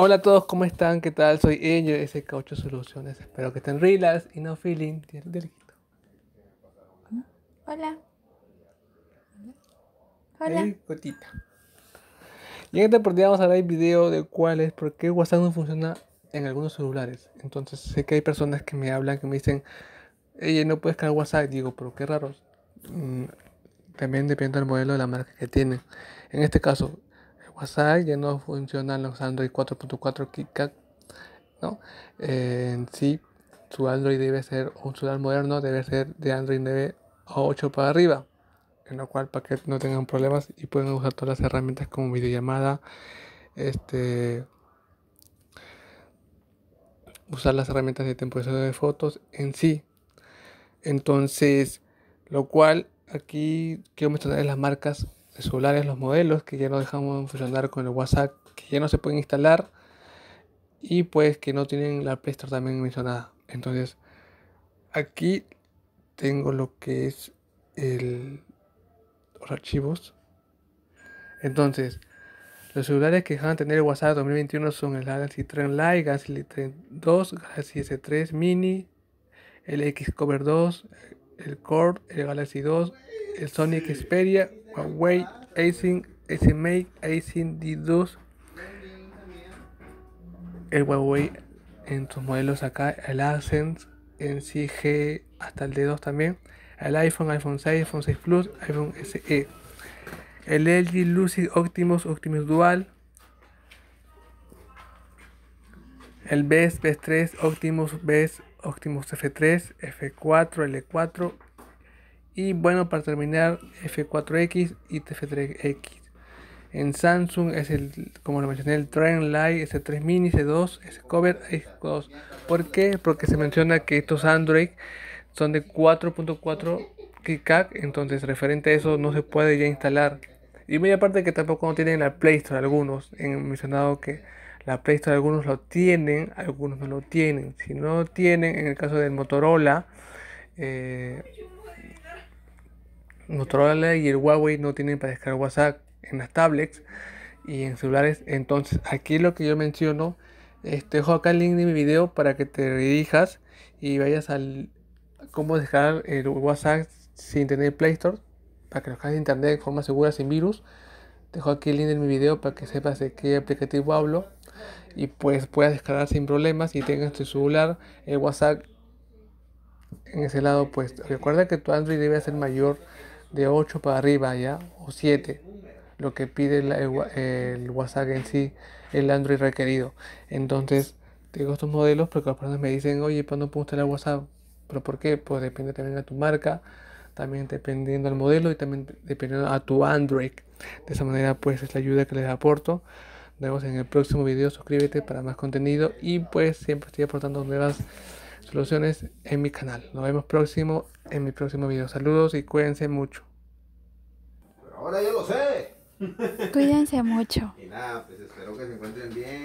Hola a todos, ¿cómo están? ¿Qué tal? Soy de SK8 Soluciones. Espero que estén relax y no feeling. Hola. Hola. Hey, gotita. Y en esta oportunidad vamos a ver el video de cuál es, por qué WhatsApp no funciona en algunos celulares. Entonces sé que hay personas que me hablan, que me dicen, ella no puedes cargar WhatsApp. digo, pero qué raro. Mm, también depende del modelo de la marca que tienen. En este caso, WhatsApp, ya no funcionan los Android 4.4 KitKat, ¿no? en sí, su Android debe ser, un celular moderno debe ser de Android 9 o 8 para arriba, en lo cual para que no tengan problemas y puedan usar todas las herramientas como videollamada, este usar las herramientas de temporización de fotos en sí. Entonces, lo cual aquí quiero mencionar las marcas celulares, los modelos que ya no dejamos funcionar con el WhatsApp, que ya no se pueden instalar y pues que no tienen la Play Store también mencionada. Entonces, aquí tengo lo que es el, los archivos. Entonces, los celulares que dejan tener el WhatsApp 2021 son el Galaxy Trend Lite, Galaxy 2, Galaxy S3 Mini, el X Cover 2, el Core, el Galaxy 2, el Sony Xperia Huawei, Async, SMake, Async D2. El Huawei en sus modelos acá, el Ascend, en sí, g hasta el D2 también, el iPhone, iPhone 6, iPhone 6 Plus, iPhone SE, el LG Lucid Optimus, Optimus Dual, el Best BES 3, Optimus, BES, Optimus F3, F4, L4, y bueno, para terminar, F4X y TF3X. En Samsung es el, como lo mencioné, el Trend Lite S3 Mini, S2, S-Cover, S2. ¿Por qué? Porque se menciona que estos Android son de 4.4 KitKat, entonces referente a eso no se puede ya instalar. Y media parte que tampoco no tienen la Play Store algunos, he mencionado que la Play Store algunos lo tienen, algunos no lo tienen. Si no lo tienen, en el caso del Motorola, eh, Motorola y el Huawei no tienen para descargar WhatsApp en las tablets y en celulares. Entonces, aquí lo que yo menciono, este, dejo acá el link de mi video para que te dirijas y vayas al cómo descargar el WhatsApp sin tener Play Store para que lo hagas internet de forma segura sin virus. Dejo aquí el link de mi video para que sepas de qué aplicativo hablo y pues puedas descargar sin problemas y tengas tu celular, el WhatsApp en ese lado pues recuerda que tu Android debe ser mayor de 8 para arriba ya, o 7, lo que pide el, el, WhatsApp en sí, el Android requerido. Entonces, tengo estos modelos porque las personas me dicen, oye, pues no puedo el WhatsApp. ¿Pero por qué? Pues depende también de tu marca, también dependiendo del modelo y también dependiendo a tu Android. De esa manera, pues es la ayuda que les aporto. Nos vemos en el próximo video. Suscríbete para más contenido y pues siempre estoy aportando nuevas soluciones en mi canal. Nos vemos próximo en mi próximo video. Saludos y cuídense mucho. ahora ya lo sé. Cuídense mucho. Y nada, pues espero que se encuentren bien.